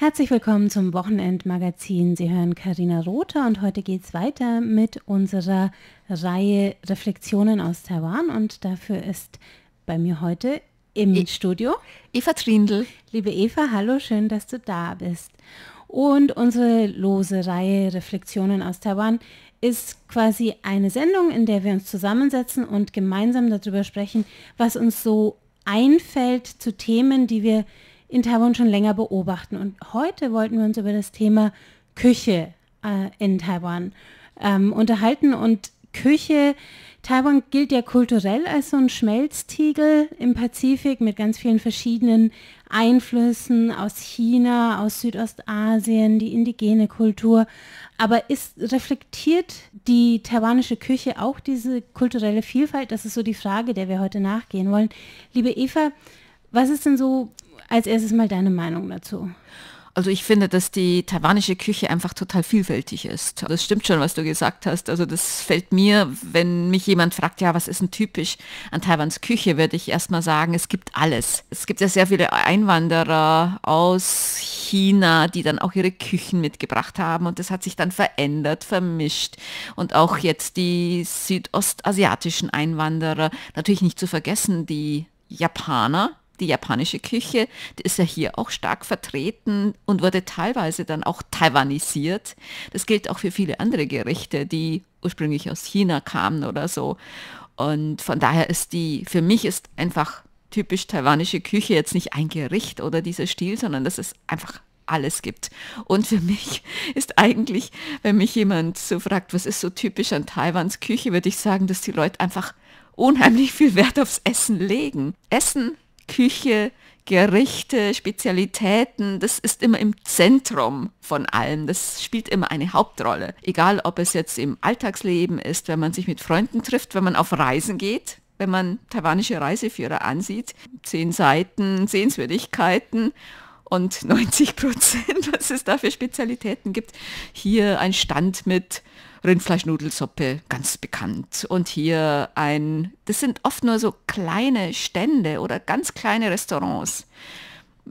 Herzlich willkommen zum Wochenendmagazin. Sie hören Karina Rothe und heute geht es weiter mit unserer Reihe Reflexionen aus Taiwan und dafür ist bei mir heute im e Studio Eva Trindl. Liebe Eva, hallo, schön, dass du da bist. Und unsere lose Reihe Reflexionen aus Taiwan ist quasi eine Sendung, in der wir uns zusammensetzen und gemeinsam darüber sprechen, was uns so einfällt zu Themen, die wir in Taiwan schon länger beobachten. Und heute wollten wir uns über das Thema Küche äh, in Taiwan ähm, unterhalten. Und Küche, Taiwan gilt ja kulturell als so ein Schmelztiegel im Pazifik mit ganz vielen verschiedenen Einflüssen aus China, aus Südostasien, die indigene Kultur. Aber ist, reflektiert die taiwanische Küche auch diese kulturelle Vielfalt? Das ist so die Frage, der wir heute nachgehen wollen. Liebe Eva, was ist denn so als erstes mal deine Meinung dazu. Also ich finde, dass die taiwanische Küche einfach total vielfältig ist. Das stimmt schon, was du gesagt hast. Also das fällt mir, wenn mich jemand fragt, ja, was ist denn typisch an Taiwans Küche, würde ich erstmal sagen, es gibt alles. Es gibt ja sehr viele Einwanderer aus China, die dann auch ihre Küchen mitgebracht haben und das hat sich dann verändert, vermischt. Und auch jetzt die südostasiatischen Einwanderer, natürlich nicht zu vergessen, die Japaner, die japanische Küche, die ist ja hier auch stark vertreten und wurde teilweise dann auch taiwanisiert. Das gilt auch für viele andere Gerichte, die ursprünglich aus China kamen oder so. Und von daher ist die, für mich ist einfach typisch taiwanische Küche jetzt nicht ein Gericht oder dieser Stil, sondern das ist einfach alles gibt. Und für mich ist eigentlich, wenn mich jemand so fragt, was ist so typisch an Taiwans Küche, würde ich sagen, dass die Leute einfach unheimlich viel Wert aufs Essen legen. Essen Küche, Gerichte, Spezialitäten, das ist immer im Zentrum von allem. Das spielt immer eine Hauptrolle. Egal, ob es jetzt im Alltagsleben ist, wenn man sich mit Freunden trifft, wenn man auf Reisen geht, wenn man taiwanische Reiseführer ansieht. Zehn Seiten, Sehenswürdigkeiten und 90 Prozent, was es da für Spezialitäten gibt. Hier ein Stand mit Rindfleischnudelsuppe, ganz bekannt. Und hier ein, das sind oft nur so kleine Stände oder ganz kleine Restaurants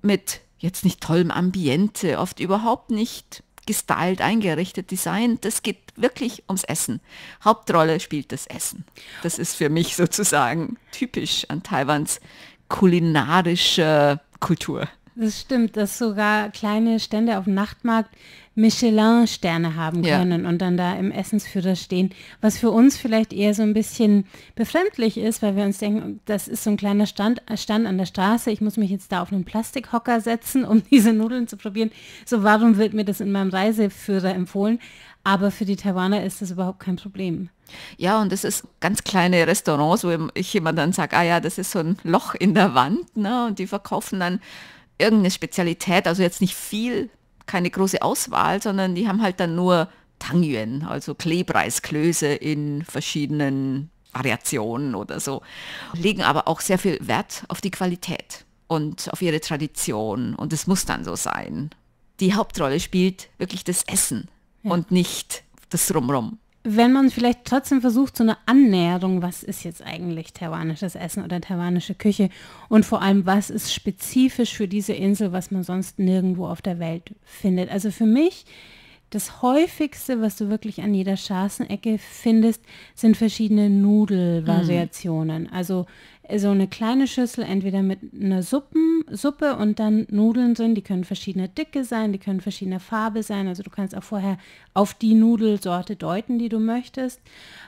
mit jetzt nicht tollem Ambiente, oft überhaupt nicht gestylt, eingerichtet, designt. Das geht wirklich ums Essen. Hauptrolle spielt das Essen. Das ist für mich sozusagen typisch an Taiwans kulinarischer Kultur. Das stimmt, dass sogar kleine Stände auf dem Nachtmarkt Michelin-Sterne haben können ja. und dann da im Essensführer stehen, was für uns vielleicht eher so ein bisschen befremdlich ist, weil wir uns denken, das ist so ein kleiner Stand, Stand an der Straße, ich muss mich jetzt da auf einen Plastikhocker setzen, um diese Nudeln zu probieren. So, warum wird mir das in meinem Reiseführer empfohlen? Aber für die Taiwaner ist das überhaupt kein Problem. Ja, und es ist ganz kleine Restaurants, wo ich immer dann sage, ah ja, das ist so ein Loch in der Wand, ne? Und die verkaufen dann irgendeine Spezialität, also jetzt nicht viel, keine große Auswahl, sondern die haben halt dann nur Tangyuan, also Klebreisklöße in verschiedenen Variationen oder so, legen aber auch sehr viel Wert auf die Qualität und auf ihre Tradition und es muss dann so sein. Die Hauptrolle spielt wirklich das Essen ja. und nicht das Rumrum wenn man vielleicht trotzdem versucht, so eine Annäherung, was ist jetzt eigentlich taiwanisches Essen oder taiwanische Küche und vor allem, was ist spezifisch für diese Insel, was man sonst nirgendwo auf der Welt findet. Also für mich das häufigste, was du wirklich an jeder Straßenecke findest, sind verschiedene mhm. Nudelvariationen. Mhm. Also so eine kleine Schüssel, entweder mit einer Suppen, Suppe und dann Nudeln sind. Die können verschiedene Dicke sein, die können verschiedene Farbe sein. Also du kannst auch vorher auf die Nudelsorte deuten, die du möchtest.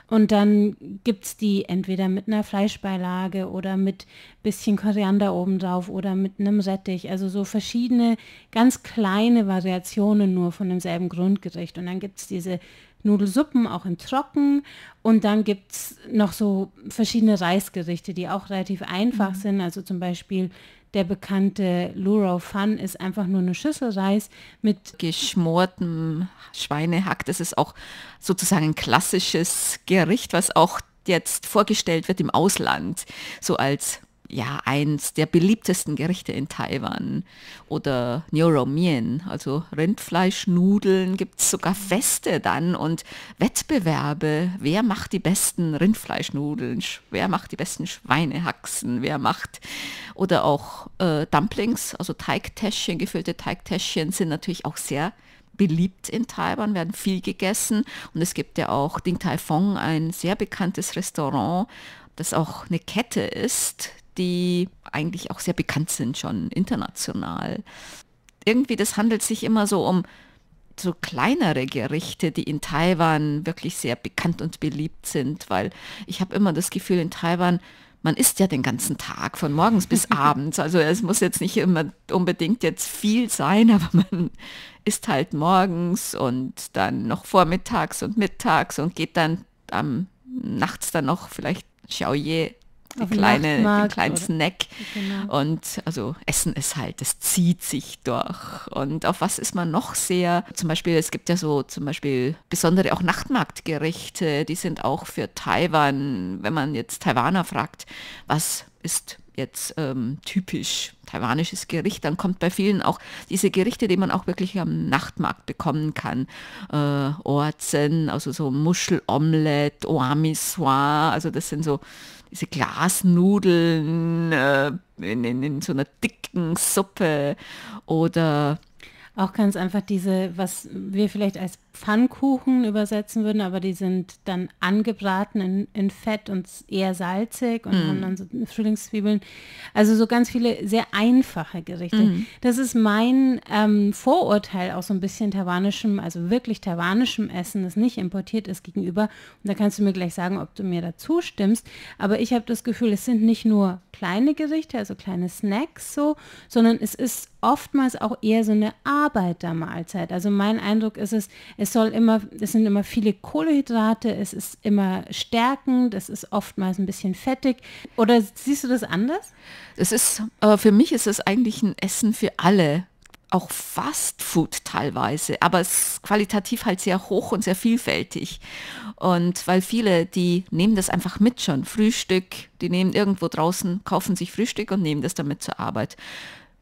Und dann gibt es die entweder mit einer Fleischbeilage oder mit bisschen Koriander obendrauf oder mit einem Rettich. Also so verschiedene, ganz kleine Variationen nur von demselben Grundgericht. Und dann gibt es diese Nudelsuppen, auch in Trocken. Und dann gibt es noch so verschiedene Reisgerichte, die auch relativ einfach mhm. sind. Also zum Beispiel der bekannte Luro Fun ist einfach nur eine Schüssel Reis mit geschmortem Schweinehack. Das ist auch sozusagen ein klassisches Gericht, was auch jetzt vorgestellt wird im Ausland, so als ja eins der beliebtesten Gerichte in Taiwan. Oder Neuromien, also Rindfleischnudeln, gibt es sogar Feste dann und Wettbewerbe. Wer macht die besten Rindfleischnudeln? Wer macht die besten Schweinehaxen? Wer macht oder auch äh, Dumplings, also Teigtäschchen, gefüllte Teigtäschchen sind natürlich auch sehr beliebt in Taiwan, werden viel gegessen. Und es gibt ja auch Ding Tai Fung, ein sehr bekanntes Restaurant, das auch eine Kette ist, die eigentlich auch sehr bekannt sind schon international. Irgendwie, das handelt sich immer so um so kleinere Gerichte, die in Taiwan wirklich sehr bekannt und beliebt sind, weil ich habe immer das Gefühl, in Taiwan, man isst ja den ganzen Tag, von morgens bis abends. Also es muss jetzt nicht immer unbedingt jetzt viel sein, aber man isst halt morgens und dann noch vormittags und mittags und geht dann am ähm, nachts dann noch vielleicht Xiaoye die kleine, den kleinen oder? Snack. Genau. Und also Essen ist halt, es zieht sich durch. Und auf was ist man noch sehr? Zum Beispiel, es gibt ja so zum Beispiel besondere auch Nachtmarktgerichte, die sind auch für Taiwan, wenn man jetzt Taiwaner fragt, was ist jetzt ähm, typisch taiwanisches Gericht, dann kommt bei vielen auch diese Gerichte, die man auch wirklich am Nachtmarkt bekommen kann. Äh, Orzen, also so Muschelomelette, Oamiswa, also das sind so diese Glasnudeln äh, in, in, in so einer dicken Suppe oder auch ganz einfach diese, was wir vielleicht als Pfannkuchen übersetzen würden, aber die sind dann angebraten in, in Fett und eher salzig und mm. haben dann so Frühlingszwiebeln. Also so ganz viele sehr einfache Gerichte. Mm. Das ist mein ähm, Vorurteil auch so ein bisschen taiwanischem, also wirklich taiwanischem Essen, das nicht importiert ist gegenüber. Und da kannst du mir gleich sagen, ob du mir dazu stimmst. Aber ich habe das Gefühl, es sind nicht nur kleine Gerichte, also kleine Snacks so, sondern es ist oftmals auch eher so eine Arbeitermahlzeit. Also mein Eindruck ist es, es soll immer, es sind immer viele Kohlenhydrate, es ist immer stärkend, es ist oftmals ein bisschen fettig. Oder siehst du das anders? Es ist, äh, für mich ist es eigentlich ein Essen für alle auch Fast Food teilweise, aber es ist qualitativ halt sehr hoch und sehr vielfältig. Und weil viele, die nehmen das einfach mit schon, Frühstück, die nehmen irgendwo draußen, kaufen sich Frühstück und nehmen das damit zur Arbeit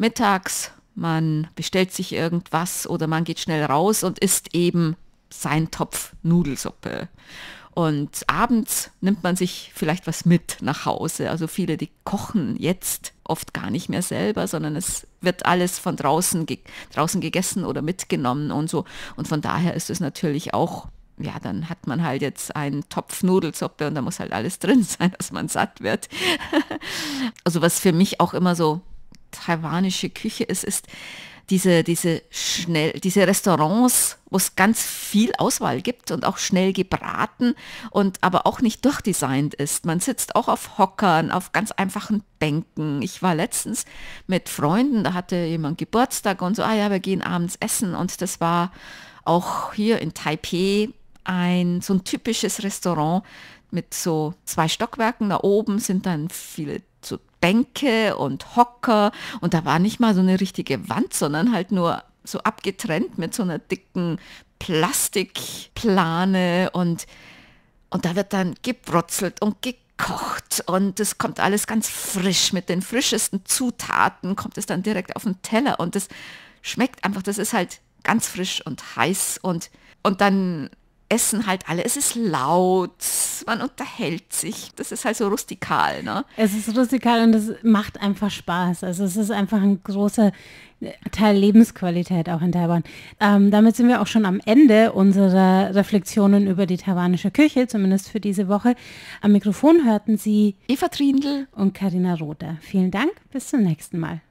mittags, man bestellt sich irgendwas oder man geht schnell raus und isst eben sein Topf Nudelsuppe. Und abends nimmt man sich vielleicht was mit nach Hause. Also viele, die kochen jetzt oft gar nicht mehr selber, sondern es wird alles von draußen, ge draußen gegessen oder mitgenommen und so. Und von daher ist es natürlich auch, ja, dann hat man halt jetzt einen Topf Nudelsuppe und da muss halt alles drin sein, dass man satt wird. also was für mich auch immer so taiwanische Küche Es ist diese, diese schnell, diese Restaurants, wo es ganz viel Auswahl gibt und auch schnell gebraten und aber auch nicht durchdesignt ist. Man sitzt auch auf Hockern, auf ganz einfachen Bänken. Ich war letztens mit Freunden, da hatte jemand Geburtstag und so, ah ja, wir gehen abends essen und das war auch hier in Taipei ein so ein typisches Restaurant mit so zwei Stockwerken. Da oben sind dann viele Bänke und Hocker und da war nicht mal so eine richtige Wand, sondern halt nur so abgetrennt mit so einer dicken Plastikplane und, und da wird dann gebrotzelt und gekocht und es kommt alles ganz frisch mit den frischesten Zutaten, kommt es dann direkt auf den Teller und das schmeckt einfach, das ist halt ganz frisch und heiß und, und dann essen halt alle. Es ist laut, man unterhält sich. Das ist halt so rustikal. Ne? Es ist rustikal und es macht einfach Spaß. Also es ist einfach ein großer Teil Lebensqualität auch in Taiwan. Ähm, damit sind wir auch schon am Ende unserer Reflexionen über die taiwanische Küche, zumindest für diese Woche. Am Mikrofon hörten Sie Eva Triendl und Karina Rother. Vielen Dank, bis zum nächsten Mal.